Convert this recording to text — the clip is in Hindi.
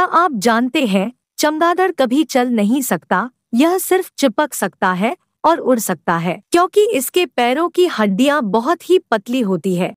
क्या आप जानते हैं चमगादड़ कभी चल नहीं सकता यह सिर्फ चिपक सकता है और उड़ सकता है क्योंकि इसके पैरों की हड्डियां बहुत ही पतली होती है